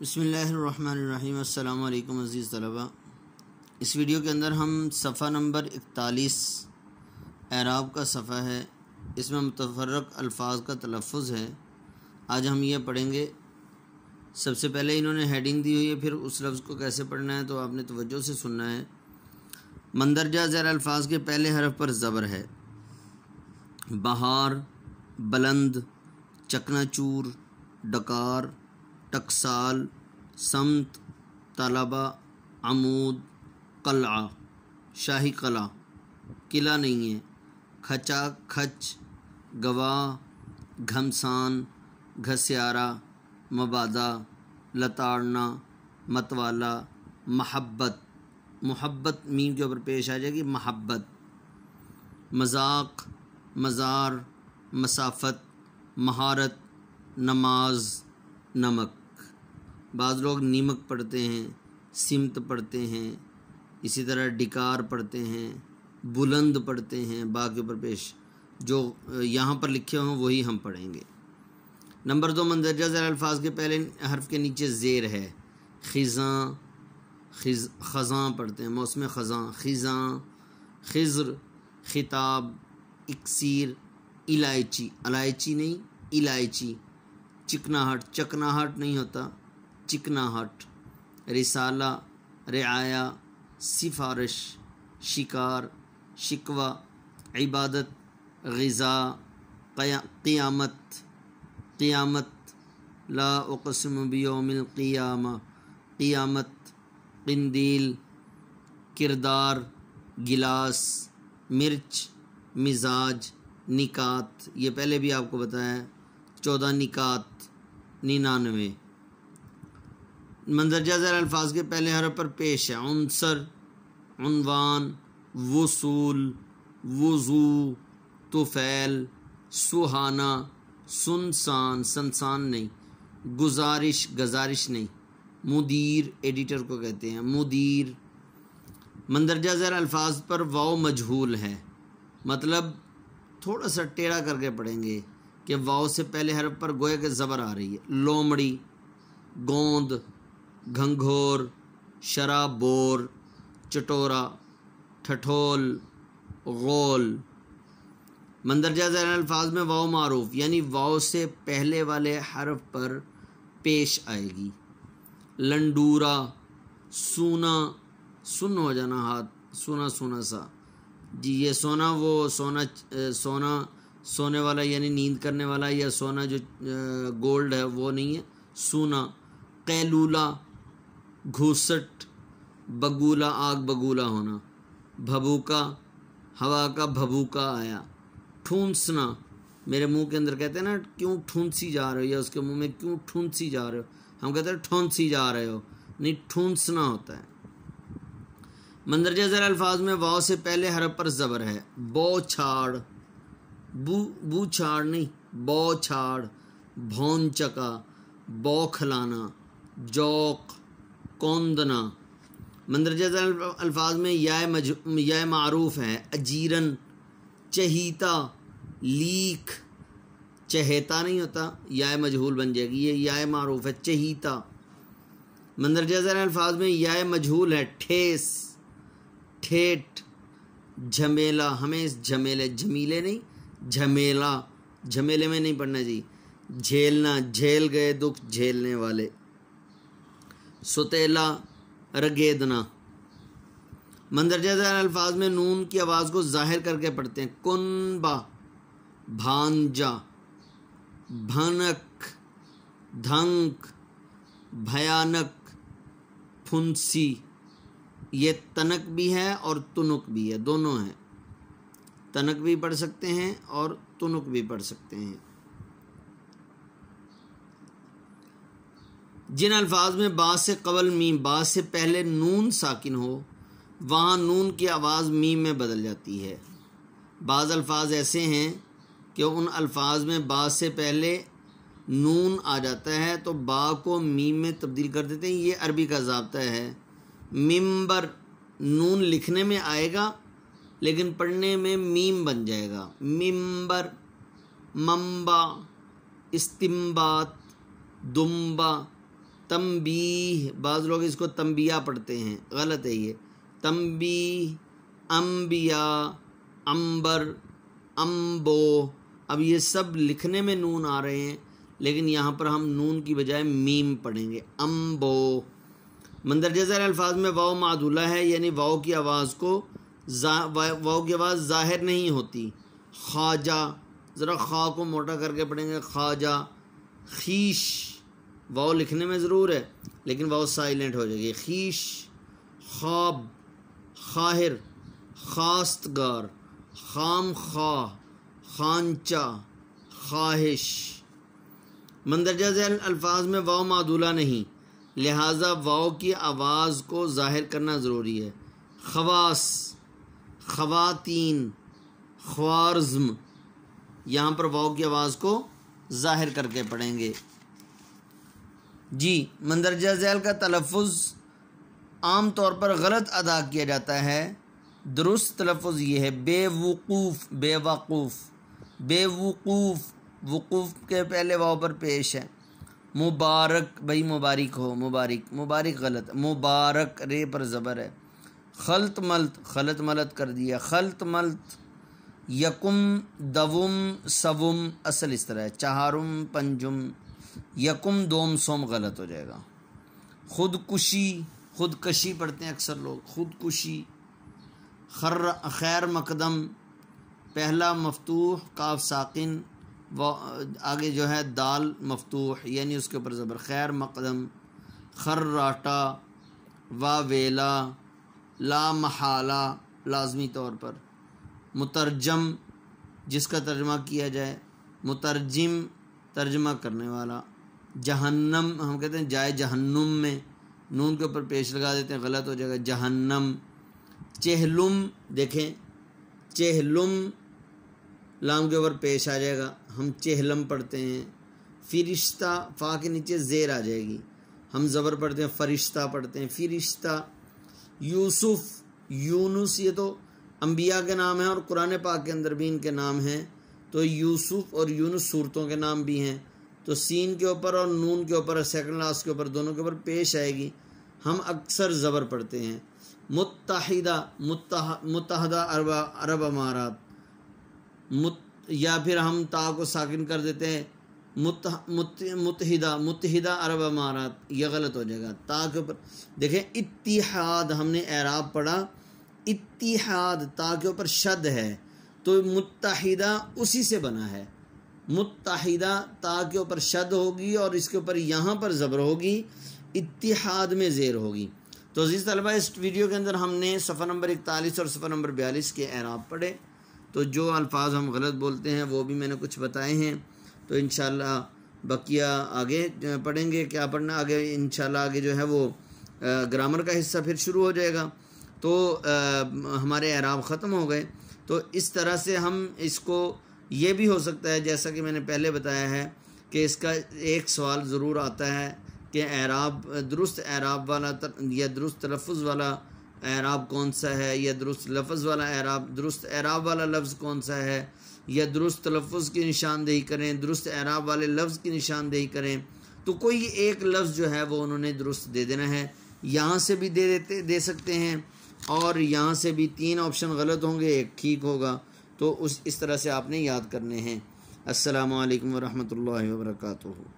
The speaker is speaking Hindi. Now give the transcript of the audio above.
बसमीम् अज़ीज़ तलबा इस वीडियो के अंदर हम सफ़ा नंबर इकतालीस एराब का सफ़ा है इसमें मुतफरक अल्फाज का तलफ़ है आज हम ये पढ़ेंगे सबसे पहले इन्होंने हेडिंग दी हुई है फिर उस लफ्ज़ को कैसे पढ़ना है तो आपने तवज्जो से सुनना है मंदरजा ज़ैर अल्फाज के पहले हरफ पर ज़बर है बहार बुलंद चकनाचूर डकार टकसाल समत तलबा अमूद कला शाही कला किला नहीं है खचा खच गवाह घमसान घस्यारा मबादा लताड़ना मतवाला महब्बत मोहब्बत मीम के ऊपर पेश आ जाएगी महब्बत मजाक मज़ार मसाफत महारत नमाज नमक बाज़ लोग नीमक पढ़ते हैं सिमत पढ़ते हैं इसी तरह डिकार पढ़ते हैं बुलंद पढ़ते हैं बाग के ऊपर पेश जो यहाँ पर लिखे हों वही हम पढ़ेंगे नंबर दो मंदरजा ज़र अल्फाज के पहले हर्फ के नीचे ज़ेर है ख़जा खिज ख़ज़ाँ पढ़ते हैं मौसम ख़जां ख़जा खजर खिताब इकसीर इलायची अलायची नहीं इलायची चिकनाहट चकनाहट नहीं होता चिकनाहट रिसाला रियाया सिफारिश शिकार शिकवा इबादत गज़ा क़ियामत क़ियामत लाकसम बियोमिलक़ियाम क़ियामत कंदील किरदार गिलास मिर्च मिजाज निकात ये पहले भी आपको बताया है चौदह निकात निन्यानवे मंदरजा ज़र अल्फाज के पहले हर पर पेश है अनसर अनवान वसूल वज़ू तुफ़ैल सुहाना सुनसान सनसान नहीं गुजारिश गजारिश नहीं मुदीर एडिटर को कहते हैं मुदीर मंदरजा ज़र अल्फाज पर वाओ मजहूल है मतलब थोड़ा सा टेढ़ा करके पढ़ेंगे कि वाओ से पहले हर पर गोए के ज़बर आ रही है लोमड़ी गोंद घंघोर शराब बोर चटोरा ठठोल गोल मंदरजा जैन अल्फाज में वाओ मारूफ यानी वाओ से पहले वाले हरफ पर पेश आएगी लंडूरा सोना सुन हो जाना हाथ सोना सोना सा जी ये सोना वो सोना सोना सोने वाला यानी नींद करने वाला या सोना जो गोल्ड है वो नहीं है सोना कैलूला घूसट बगूला आग बगूला होना भबूका हवा का भबूका आया ठूंसना मेरे मुंह के अंदर कहते हैं ना क्यों ठूंसी जा रहे हो या उसके मुंह में क्यों ठूंसी जा रहे हो हम कहते हैं ठूंसी जा रहे हो नहीं ठूंसना होता है मंदरजा ज़र अल्फाज में वाव से पहले हरफ पर ज़बर है बौछाड़ बू बू छाड़ नहीं बौछाड़ भौन चका बौखलाना जौक कौंदना मंदरजा अल्फाज में या मजू या मरूफ़ है अजीरन चहीता लीक चहेता नहीं होता या मजहूल बन जाएगी ये या मरूफ़ है चहीता मंदरजा अल्फाज में या मजहूल है ठेस ठेठ झमेला हमें इस झमेले झमीले नहीं झमेला झमेले में नहीं पढ़ना चाहिए झेलना झेल गए दुख झेलने वाले सतीला रगेदना मंदरजा ज़ैल अल्फाज में नून की आवाज़ को ज़ाहिर करके पढ़ते हैं कुनबा भांजा भनक धंक भयानक फुंसी ये तनक भी है और तुनुक भी है दोनों हैं तनक भी पढ़ सकते हैं और तुनुक भी पढ़ सकते हैं जिन अल्फाज में बा से कबल मी बा से पहले नून साकिन हो वहाँ नून की आवाज़ मी में बदल जाती है बाज़ अल्फाज ऐसे हैं कि उन अल्फाज में बा से पहले नून आ जाता है तो बा को मीम में तब्दील कर देते हैं ये अरबी का जबता है मिम्बर नून लिखने में आएगा लेकिन पढ़ने में मीम बन जाएगा मिम्बर मम्बा इस्तिम्बात दुम्बा तम्बी बाज़ लोग इसको तम्बिया पढ़ते हैं गलत है ये तम्बी अम्बिया अंबर अम्बो अब ये सब लिखने में नून आ रहे हैं लेकिन यहाँ पर हम नून की बजाय मीम पढ़ेंगे अम्बो मंदरजा अल्फाज में वाओ मादुला है यानी वाओ की आवाज़ को वाओ की आवाज़ ज़ाहिर नहीं होती ख्वाजा ज़रा ख़्वा को मोटा करके पढ़ेंगे ख्वाजा खीश वाओ लिखने में ज़रूर है लेकिन वाओ साइलेंट हो जाएगी खीश ख्वाब खाहिर खास्तगार खाम खा खानचा ख्वाहिश मंदरजा जैल अल्फाज में वाओ मादूला नहीं लिहाजा वाओ की आवाज़ को ज़ाहिर करना ज़रूरी है खवास खवातीन ख्वारज्म यहाँ पर वाओ की आवाज़ को ज़ाहिर करके पढ़ेंगे जी मंदरजा झैल का तलफ़ आम तौर पर गलत अदा किया जाता है दुरुस्त तलफ़ ये है बेवकूफ़ बेवकूफ़ बेवकूफ़ वकूफ़ के पहले वाव पर पेश है मुबारक भाई मुबारक हो मुबारक मुबारक गलत मुबारक रे पर ज़बर है खलत मलत खलत मलत कर दिया खलत मलत यकुम दवुम सवुम असल इस तरह है चारुम पंजुम यकुम दोम सोम गलत हो जाएगा खुदकुशी खुदकशी पढ़ते हैं अक्सर लोग खुदकुशी खर खैर मकदम पहला मफतूह काफ साकिन व आगे जो है दाल मफतूह यानी उसके ऊपर ज़बर खैर मकदम खर्राटा वावेला ला महाला लाजमी तौर पर मुतरजम जिसका तर्जमा किया जाए मुतरजम तर्जमा करने वाला जहन्नम हम कहते हैं जाए जहन्नुम में नून के ऊपर पेश लगा देते हैं गलत हो जाएगा जहन्नम चहलुम देखें चेहलुम लाम के ऊपर पेश आ जाएगा हम चेहलम पढ़ते हैं फिरिश्ता फा के नीचे जेर आ जाएगी हम ज़बर पढ़ते हैं फरिश्ता पढ़ते हैं फिरिश्ता यूसुफ यूनुस ये तो अम्बिया के नाम हैं और कुरान पाक के अंदर भी इनके नाम हैं तो यूसुफ और यूनुस सूरतों के नाम भी हैं तो सीन के ऊपर और नून के ऊपर सेकंड लास्ट के ऊपर दोनों के ऊपर पेश आएगी हम अक्सर ज़बर पढ़ते हैं मुतहदा मुतहदा अरब अरब अमारात या फिर हम ता को साकिन कर देते हैं मुतहदा मुतहदा अरब अमारात यह गलत हो जाएगा ता के ऊपर देखें इतिहाद हमने एराब पढ़ा इतिहाद ता के ऊपर शद है तो मुतहदा उसी से बना है मुतहदा ता के ऊपर शद होगी और इसके ऊपर यहाँ पर ज़बर होगी इतिहाद में ज़ेर होगी तो अजीज़ तलबा इस वीडियो के अंदर हमने सफ़र नंबर इकतालीस और सफ़र नंबर बयालीस के एराब पढ़े तो जो अल्फाज हम गलत बोलते हैं वो भी मैंने कुछ बताए हैं तो इन बकिया आगे पढ़ेंगे क्या पढ़ना आगे इन आगे जो है वो ग्रामर का हिस्सा फिर शुरू हो जाएगा तो आ, हमारे एराब ख़त्म हो गए तो इस तरह से हम इसको ये भी हो सकता है जैसा कि मैंने पहले बताया है कि इसका एक सवाल ज़रूर आता है कि एराब दुरुस्त एराब वाला तर, या दुरुस्त लफ्ज़ वाला एराब कौन सा है या दुरुस्त लफ्ज़ वाला एराब दुरुस्त एराब वाला लफ्ज़ कौन सा है या दुरुस्त लफ्ज़ की निशानदेही करें दुरुस्त एराब वाले लफ्ज़ की निशानदेही करें तो कोई एक लफ्ज़ जो है वो उन्होंने दुरुस्त दे देना है यहाँ से भी दे देते दे सकते हैं और यहाँ से भी तीन ऑप्शन गलत होंगे एक ठीक होगा तो उस इस तरह से आपने याद करने हैं असलकम वरहमल वर्का